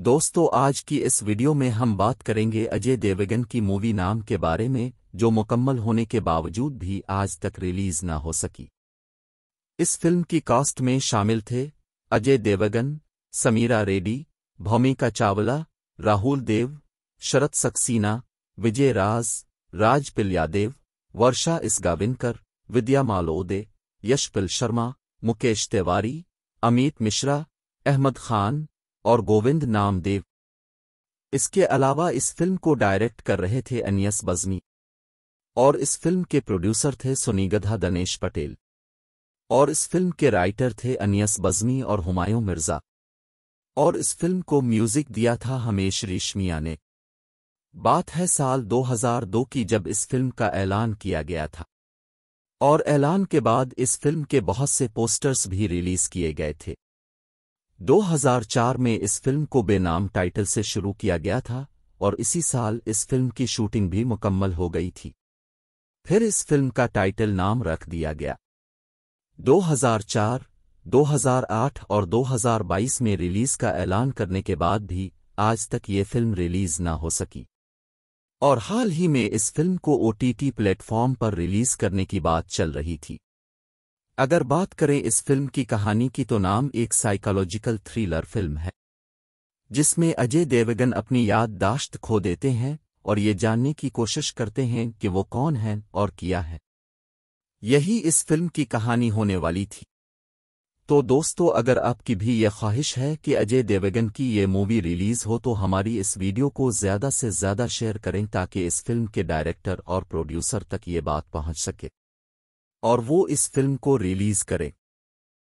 दोस्तों आज की इस वीडियो में हम बात करेंगे अजय देवगन की मूवी नाम के बारे में जो मुकम्मल होने के बावजूद भी आज तक रिलीज न हो सकी इस फिल्म की कास्ट में शामिल थे अजय देवगन समीरा रेड्डी भौमिका चावला राहुल देव शरत सक्सीना विजय राज राज पिल्यादेव वर्षा इसगाविनकर विद्या मालोदे यशपिल शर्मा मुकेश तिवारी अमित मिश्रा अहमद खान और गोविंद नामदेव इसके अलावा इस फिल्म को डायरेक्ट कर रहे थे अनियस बज्मी और इस फिल्म के प्रोड्यूसर थे सुनीगधा दनेश पटेल और इस फिल्म के राइटर थे अनियस बज्मी और हुमायूं मिर्जा और इस फिल्म को म्यूजिक दिया था हमेश रेशमिया ने बात है साल 2002 की जब इस फिल्म का ऐलान किया गया था और ऐलान के बाद इस फिल्म के बहुत से पोस्टर्स भी रिलीज किए गए थे 2004 में इस फिल्म को बेनाम टाइटल से शुरू किया गया था और इसी साल इस फिल्म की शूटिंग भी मुकम्मल हो गई थी फिर इस फिल्म का टाइटल नाम रख दिया गया 2004, 2008 और 2022 में रिलीज का ऐलान करने के बाद भी आज तक ये फिल्म रिलीज ना हो सकी और हाल ही में इस फिल्म को ओटीटी प्लेटफॉर्म पर रिलीज करने की बात चल रही थी अगर बात करें इस फिल्म की कहानी की तो नाम एक साइकोलॉजिकल थ्रिलर फिल्म है जिसमें अजय देवगन अपनी याददाश्त खो देते हैं और ये जानने की कोशिश करते हैं कि वो कौन है और किया है यही इस फिल्म की कहानी होने वाली थी तो दोस्तों अगर आपकी भी ये ख्वाहिश है कि अजय देवगन की ये मूवी रिलीज हो तो हमारी इस वीडियो को ज़्यादा से ज़्यादा शेयर करें ताकि इस फिल्म के डायरेक्टर और प्रोड्यूसर तक ये बात पहुंच सके और वो इस फिल्म को रिलीज करें